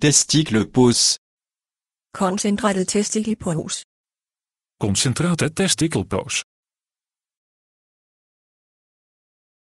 testicle pouce Concentrate testicle pose. Concentrate testicle pose.